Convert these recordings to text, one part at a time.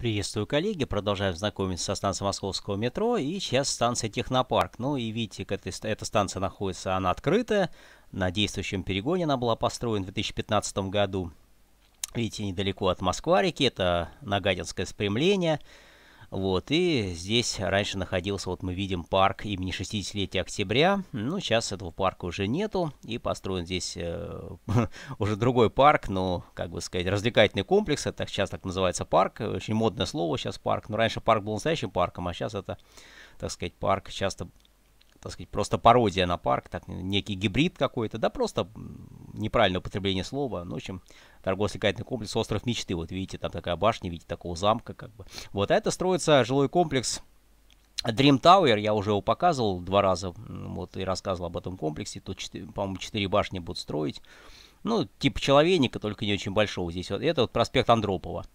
Приветствую, коллеги. Продолжаем знакомиться со станцией Московского метро. И сейчас станция Технопарк. Ну и видите, как эта, эта станция находится, она открытая. На действующем перегоне она была построена в 2015 году. Видите, недалеко от Москва-реки. Это Нагадинское спрямление. Вот, и здесь раньше находился, вот мы видим, парк имени 60-летия октября. Ну, сейчас этого парка уже нету, и построен здесь э, уже другой парк, но, как бы сказать, развлекательный комплекс. Это сейчас так называется парк. Очень модное слово сейчас парк. Но раньше парк был настоящим парком, а сейчас это, так сказать, парк часто так сказать, просто пародия на парк, так, некий гибрид какой-то, да просто неправильное употребление слова. Ну, в общем, торгово-развлекательный комплекс «Остров мечты». Вот видите, там такая башня, видите, такого замка как бы. Вот, а это строится жилой комплекс Dream Tower, я уже его показывал два раза, вот, и рассказывал об этом комплексе. Тут, по-моему, четыре башни будут строить. Ну, типа человеника, только не очень большого здесь. Вот, это вот проспект Андропова.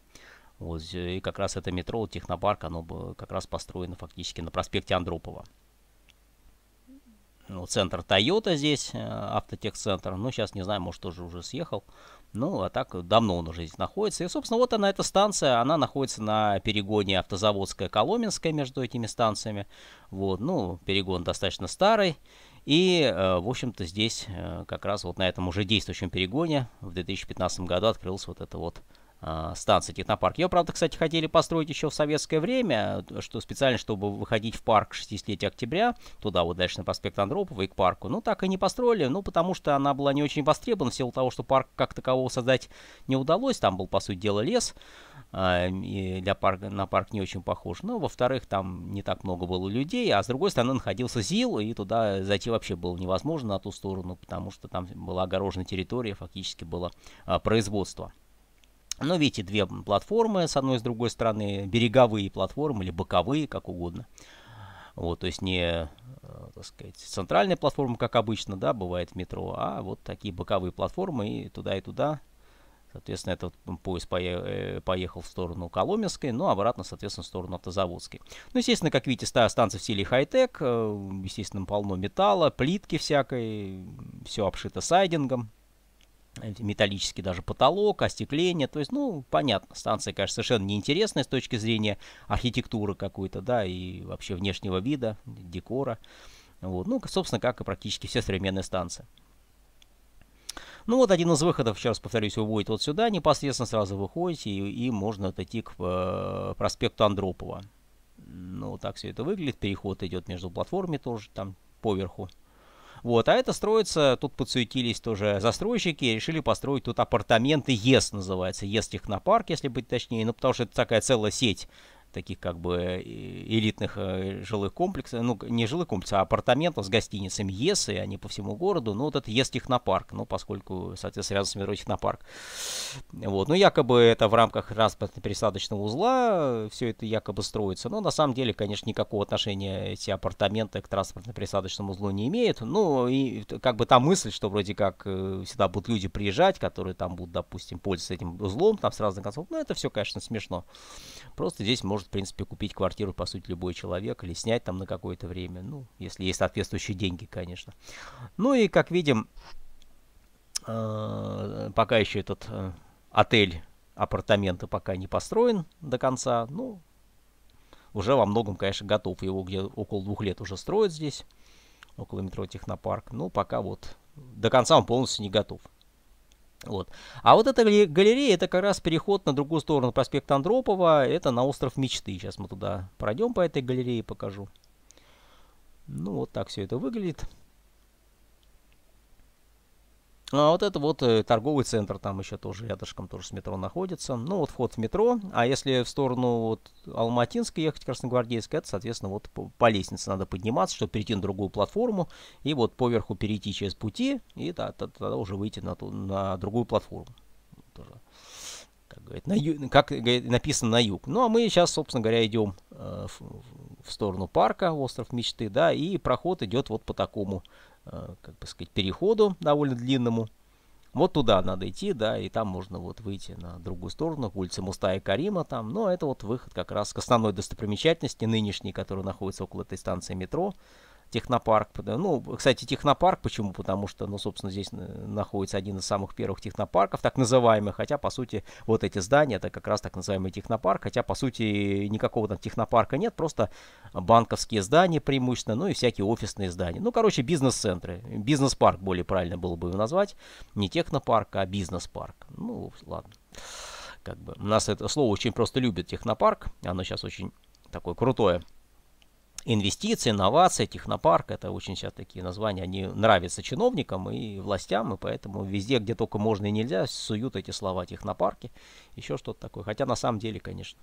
Вот, и как раз это метро, технопарк, оно как раз построено фактически на проспекте Андропова ну, центр Toyota здесь, э, автотехцентр. Ну, сейчас не знаю, может, тоже уже съехал. Ну, а так э, давно он уже здесь находится. И, собственно, вот она, эта станция, она находится на перегоне автозаводская Коломенская между этими станциями. Вот, ну, перегон достаточно старый. И, э, в общем-то, здесь как раз вот на этом уже действующем перегоне в 2015 году открылась вот эта вот а, станция технопарк. Ее, правда, кстати, хотели построить еще в советское время, что специально, чтобы выходить в парк 60 октября, туда вот дальше на проспект Андропова и к парку. Ну, так и не построили, ну, потому что она была не очень востребована, в силу того, что парк как такового создать не удалось, там был, по сути дела, лес, а, и для парка, на парк не очень похож. Ну, во-вторых, там не так много было людей, а с другой стороны находился ЗИЛ, и туда зайти вообще было невозможно на ту сторону, потому что там была огорожена территория, фактически было а, производство. Но ну, видите, две платформы, с одной и с другой стороны, береговые платформы или боковые, как угодно. Вот, то есть не, э, так сказать, центральная платформа, как обычно, да, бывает в метро, а вот такие боковые платформы и туда, и туда. Соответственно, этот поезд э, поехал в сторону Коломенской, но ну, обратно, соответственно, в сторону Автозаводской. Ну, естественно, как видите, станция в стиле хай-тек, э, естественно, полно металла, плитки всякой, все обшито сайдингом металлический даже потолок, остекление. То есть, ну, понятно, станция, конечно, совершенно неинтересная с точки зрения архитектуры какой-то, да, и вообще внешнего вида, декора. Вот. Ну, собственно, как и практически все современные станции. Ну вот один из выходов, сейчас повторюсь, выводит вот сюда, непосредственно сразу выходите, и, и можно отойти к э, проспекту Андропова. Ну, так все это выглядит, переход идет между платформами тоже, там, поверху вот, а это строится, тут подсуетились тоже застройщики, решили построить тут апартаменты ЕС, называется, ЕС Технопарк, если быть точнее, ну, потому что это такая целая сеть таких как бы э, элитных э, жилых комплексов, ну, не жилых комплексов, а апартаментов с гостиницами ЕС, и они по всему городу, ну, вот это ЕС Технопарк, ну, поскольку, соответственно, рядом с метро Технопарк. Вот, ну, якобы это в рамках транспортно-пересадочного узла э, все это якобы строится, но на самом деле, конечно, никакого отношения эти апартаменты к транспортно-пересадочному узлу не имеют, ну, и как бы та мысль, что вроде как всегда будут люди приезжать, которые там будут, допустим, пользоваться этим узлом, там с разных концов, ну, это все, конечно, смешно. Просто здесь можно может, в принципе, купить квартиру, по сути, любой человек или снять там на какое-то время, ну, если есть соответствующие деньги, конечно. Ну и, как видим, э, пока еще этот э, отель, апартаменты пока не построен до конца, ну, уже во многом, конечно, готов. Его где около двух лет уже строят здесь, около метро Технопарк. Ну, пока вот до конца он полностью не готов. Вот. А вот эта галерея, это как раз переход на другую сторону проспекта Андропова, это на остров Мечты. Сейчас мы туда пройдем по этой галерее, покажу. Ну, вот так все это выглядит. А вот это вот э, торговый центр там еще тоже рядышком тоже с метро находится. Ну вот вход в метро, а если в сторону вот Алматинска ехать, Красногвардейская, это, соответственно, вот по, лестнице надо подниматься, чтобы перейти на другую платформу, и вот поверху перейти через пути, и да, тогда уже выйти на, ту, на другую платформу. Тоже, как, говорит, на ю, как написано на юг. Ну а мы сейчас, собственно говоря, идем э, в, в сторону парка, остров мечты, да, и проход идет вот по такому Э, как бы сказать, переходу довольно длинному. Вот туда надо идти, да, и там можно вот выйти на другую сторону, к улице Муста и Карима там. Но ну, а это вот выход как раз к основной достопримечательности нынешней, которая находится около этой станции метро технопарк. Ну, кстати, технопарк почему? Потому что, ну, собственно, здесь э, находится один из самых первых технопарков, так называемых, хотя, по сути, вот эти здания, это как раз так называемый технопарк, хотя, по сути, никакого там технопарка нет, просто банковские здания преимущественно, ну и всякие офисные здания. Ну, короче, бизнес-центры, бизнес-парк более правильно было бы его назвать, не технопарк, а бизнес-парк. Ну, ладно. Как бы. У нас это слово очень просто любит технопарк, оно сейчас очень такое крутое инвестиции, инновации, технопарк. Это очень сейчас такие названия, они нравятся чиновникам и властям, и поэтому везде, где только можно и нельзя, суют эти слова технопарки, еще что-то такое. Хотя на самом деле, конечно,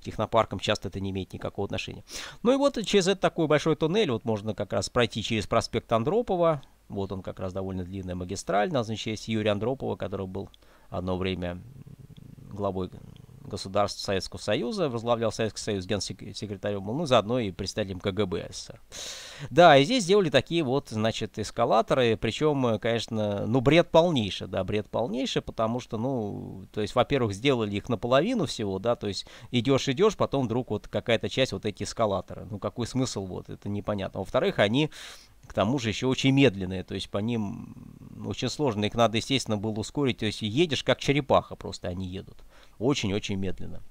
к технопаркам часто это не имеет никакого отношения. Ну и вот через этот такой большой туннель, вот можно как раз пройти через проспект Андропова, вот он как раз довольно длинная магистраль, на значит, есть Юрий Андропова, который был одно время главой государств Советского Союза, возглавлял Советский Союз генсекретарем, ну, заодно и представителем КГБ СССР. Да, и здесь сделали такие вот, значит, эскалаторы, причем, конечно, ну, бред полнейший, да, бред полнейший, потому что, ну, то есть, во-первых, сделали их наполовину всего, да, то есть, идешь-идешь, потом вдруг вот какая-то часть вот эти эскалаторы, ну, какой смысл вот, это непонятно. Во-вторых, они к тому же еще очень медленные, то есть по ним очень сложно, их надо, естественно, было ускорить, то есть едешь как черепаха просто, они едут очень-очень медленно.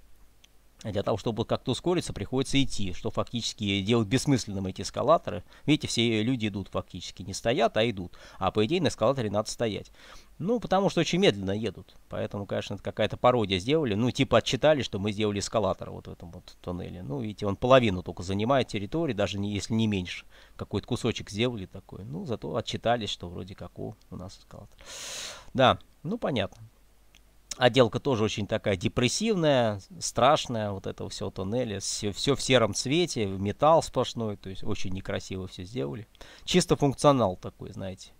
Для того, чтобы как-то ускориться, приходится идти, что фактически делает бессмысленным эти эскалаторы. Видите, все люди идут фактически, не стоят, а идут. А по идее на эскалаторе надо стоять. Ну, потому что очень медленно едут. Поэтому, конечно, это какая-то пародия сделали. Ну, типа отчитали, что мы сделали эскалатор вот в этом вот туннеле. Ну, видите, он половину только занимает территории, даже не, если не меньше. Какой-то кусочек сделали такой. Ну, зато отчитались, что вроде как у, у нас эскалатор. Да, ну понятно. Отделка тоже очень такая депрессивная, страшная, вот этого всего тоннеля. Все, все в сером цвете, металл сплошной, то есть очень некрасиво все сделали. Чисто функционал такой, знаете.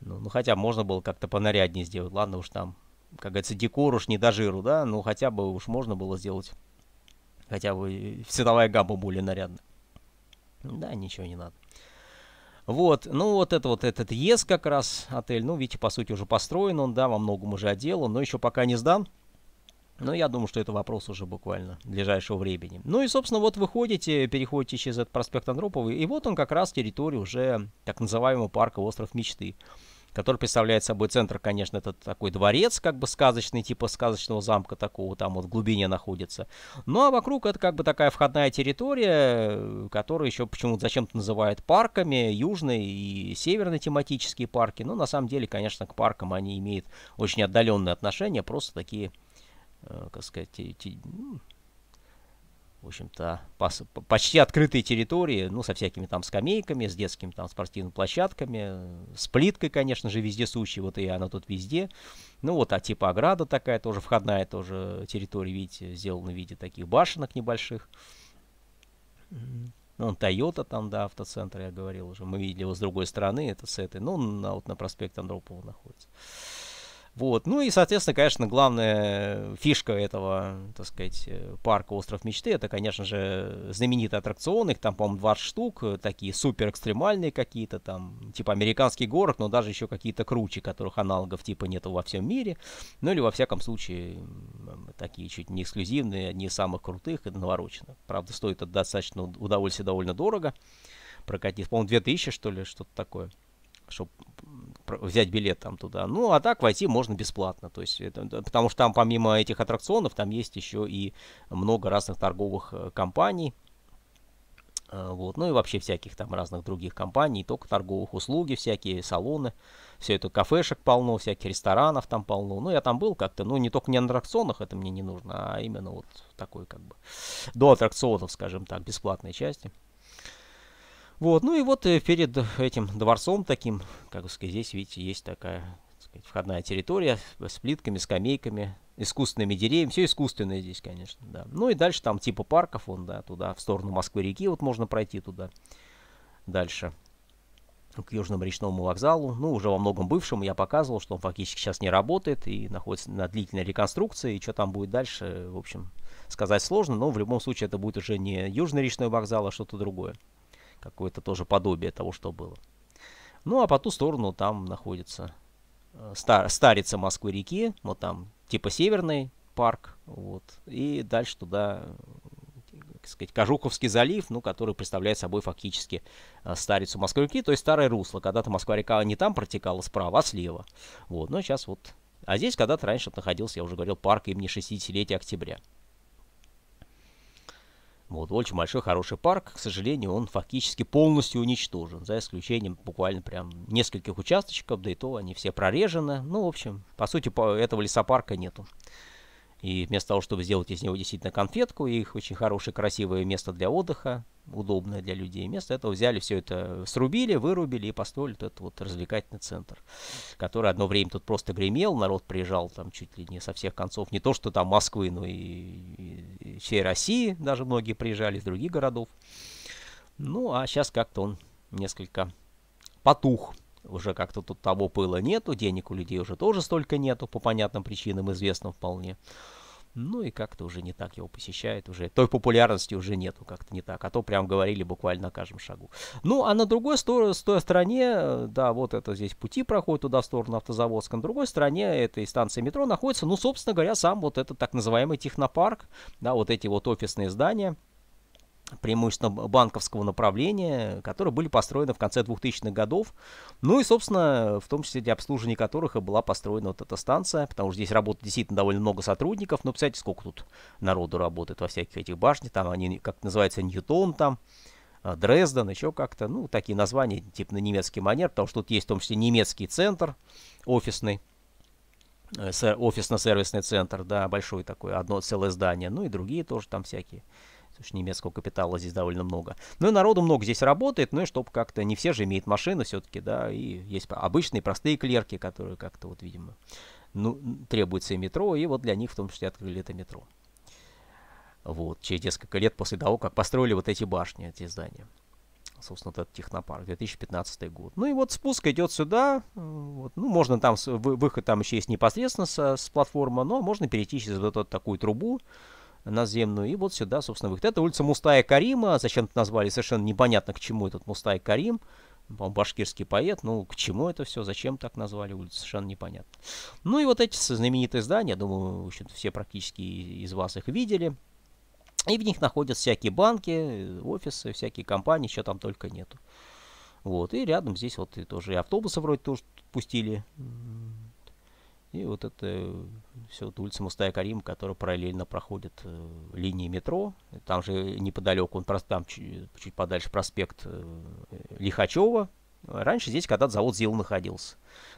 Ну, ну хотя можно было как-то понаряднее сделать, ладно уж там, как говорится, декор уж не до жиру, да, ну хотя бы уж можно было сделать, хотя бы э, цветовая гамма более нарядная. Да, ничего не надо. Вот, ну вот это вот этот ЕС как раз отель, ну видите, по сути уже построен он, да, во многом уже отделан, но еще пока не сдан. Но я думаю, что это вопрос уже буквально ближайшего времени. Ну и, собственно, вот выходите, переходите через этот проспект Андроповый, и вот он как раз территория уже так называемого парка «Остров мечты» который представляет собой центр, конечно, это такой дворец, как бы сказочный, типа сказочного замка такого, там вот в глубине находится. Ну а вокруг это как бы такая входная территория, э, которую еще почему-то зачем-то называют парками, южные и северный тематические парки. Но ну, на самом деле, конечно, к паркам они имеют очень отдаленные отношения, просто такие, э, как сказать, в общем-то, почти открытые территории, ну, со всякими там скамейками, с детскими там спортивными площадками, э, с плиткой, конечно же, вездесущей, вот и она тут везде. Ну, вот, а типа ограда такая тоже, входная тоже территория, видите, сделана в виде таких башенок небольших. Ну, Тойота там, да, автоцентр, я говорил уже. Мы видели его с другой стороны, это с этой. Ну, на, вот на проспект Андропова находится. Вот. Ну и, соответственно, конечно, главная фишка этого, так сказать, э, парка «Остров мечты» это, конечно же, знаменитые аттракционы. Их там, по-моему, 20 штук. Э, такие супер экстремальные какие-то там, типа американский город, но даже еще какие-то круче, которых аналогов типа нету во всем мире. Ну или, во всяком случае, такие чуть не эксклюзивные, не самых крутых и навороченных. Правда, стоит это достаточно удовольствие довольно дорого. Прокатить, по-моему, 2000, что ли, что-то такое чтобы взять билет там туда. Ну, а так войти можно бесплатно, то есть, это, потому что там помимо этих аттракционов, там есть еще и много разных торговых э, компаний, э, вот, ну и вообще всяких там разных других компаний, не только торговых услуги, всякие салоны, все это кафешек полно, всяких ресторанов там полно. Ну я там был как-то, ну не только не на аттракционах, это мне не нужно, а именно вот такой как бы до аттракционов, скажем так, бесплатной части. Вот, ну и вот э, перед этим дворцом таким, как сказать, здесь, видите, есть такая так сказать, входная территория с плитками, скамейками, искусственными деревьями. Все искусственное здесь, конечно, да. Ну и дальше там типа парков, он, да, туда, в сторону Москвы-реки, вот можно пройти туда. Дальше к Южному речному вокзалу, ну, уже во многом бывшему, я показывал, что он фактически сейчас не работает и находится на длительной реконструкции, и что там будет дальше, в общем, сказать сложно, но в любом случае это будет уже не Южный речной вокзал, а что-то другое какое-то тоже подобие того, что было. Ну, а по ту сторону там находится э, стар, старица Москвы-реки, вот там типа северный парк, вот, и дальше туда, э, так сказать, Кожуховский залив, ну, который представляет собой фактически э, старицу Москвы-реки, то есть старое русло. Когда-то Москва-река не там протекала справа, а слева. Вот, но ну, сейчас вот... А здесь когда-то раньше находился, я уже говорил, парк имени 60-летия октября. Вот, очень большой, хороший парк. К сожалению, он фактически полностью уничтожен, за исключением буквально прям нескольких участочков, да и то они все прорежены. Ну, в общем, по сути, этого лесопарка нету. И вместо того, чтобы сделать из него действительно конфетку, их очень хорошее, красивое место для отдыха, удобное для людей. место, этого взяли все это, срубили, вырубили и построили этот вот развлекательный центр, который одно время тут просто гремел, народ приезжал там чуть ли не со всех концов, не то что там Москвы, но и, и всей России даже многие приезжали из других городов. Ну, а сейчас как-то он несколько потух уже как-то тут того пыла нету, денег у людей уже тоже столько нету, по понятным причинам, известным вполне. Ну и как-то уже не так его посещает, уже той популярности уже нету, как-то не так, а то прям говорили буквально на каждом шагу. Ну, а на другой стороне, с той стороне, э, да, вот это здесь пути проходят туда, в сторону Автозаводска, на другой стороне этой станции метро находится, ну, собственно говоря, сам вот этот так называемый технопарк, да, вот эти вот офисные здания, преимущественно банковского направления, которые были построены в конце 2000-х годов. Ну и, собственно, в том числе для обслуживания которых и была построена вот эта станция, потому что здесь работает действительно довольно много сотрудников. Ну, представляете, сколько тут народу работает во всяких этих башнях. Там они, как называется, Ньютон там, э, Дрезден, еще как-то. Ну, такие названия, типа на немецкий манер, потому что тут есть в том числе немецкий центр офисный э, офисно-сервисный центр, да, большой такой, одно целое здание, ну и другие тоже там всякие. Потому что немецкого капитала здесь довольно много. Ну и народу много здесь работает, ну и чтобы как-то не все же имеют машины все-таки, да, и есть обычные простые клерки, которые как-то вот, видимо, ну, требуется и метро, и вот для них в том числе открыли это метро. Вот, через несколько лет после того, как построили вот эти башни, эти здания. Собственно, вот этот технопарк, 2015 год. Ну и вот спуск идет сюда. Вот, ну, можно там, выход там еще есть непосредственно со, с платформы, но можно перейти через вот эту такую трубу наземную. И вот сюда, собственно, выход. Это улица Мустая Карима. Зачем-то назвали совершенно непонятно, к чему этот Мустай Карим. башкирский поэт. Ну, к чему это все? Зачем так назвали улицу? Совершенно непонятно. Ну и вот эти знаменитые здания, думаю, все практически из вас их видели. И в них находятся всякие банки, офисы, всякие компании, что там только нету. Вот, и рядом здесь вот и тоже и автобусы вроде тоже пустили и вот это э, все вот улица Мустая Карим, которая параллельно проходит э, линии метро. Там же неподалеку, он просто там чуть, чуть подальше проспект э, Лихачева, Раньше здесь когда-то завод ЗИЛ находился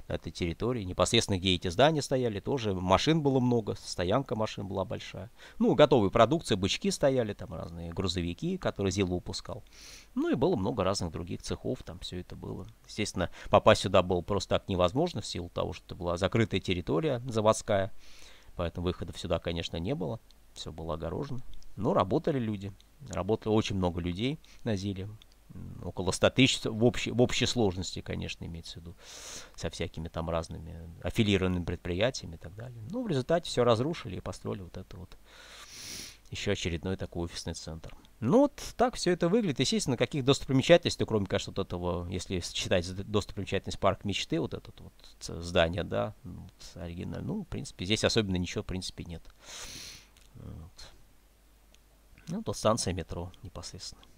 на этой территории. Непосредственно, где эти здания стояли, тоже машин было много, стоянка машин была большая. Ну, готовые продукции, бычки стояли, там разные грузовики, которые ЗИЛ выпускал. Ну и было много разных других цехов, там все это было. Естественно, попасть сюда было просто так невозможно, в силу того, что это была закрытая территория заводская. Поэтому выхода сюда, конечно, не было. Все было огорожено. Но работали люди. Работало очень много людей на ЗИЛе около 100 тысяч в общей, в общей сложности, конечно, имеется в виду, со всякими там разными аффилированными предприятиями и так далее. Ну, в результате все разрушили и построили вот это вот еще очередной такой офисный центр. Ну вот так все это выглядит. Естественно, каких достопримечательностей, кроме, конечно, вот этого, если считать достопримечательность парк мечты, вот это вот здание, да, ну, вот, оригинально, ну, в принципе, здесь особенно ничего, в принципе, нет. Вот. Ну, то станция метро непосредственно.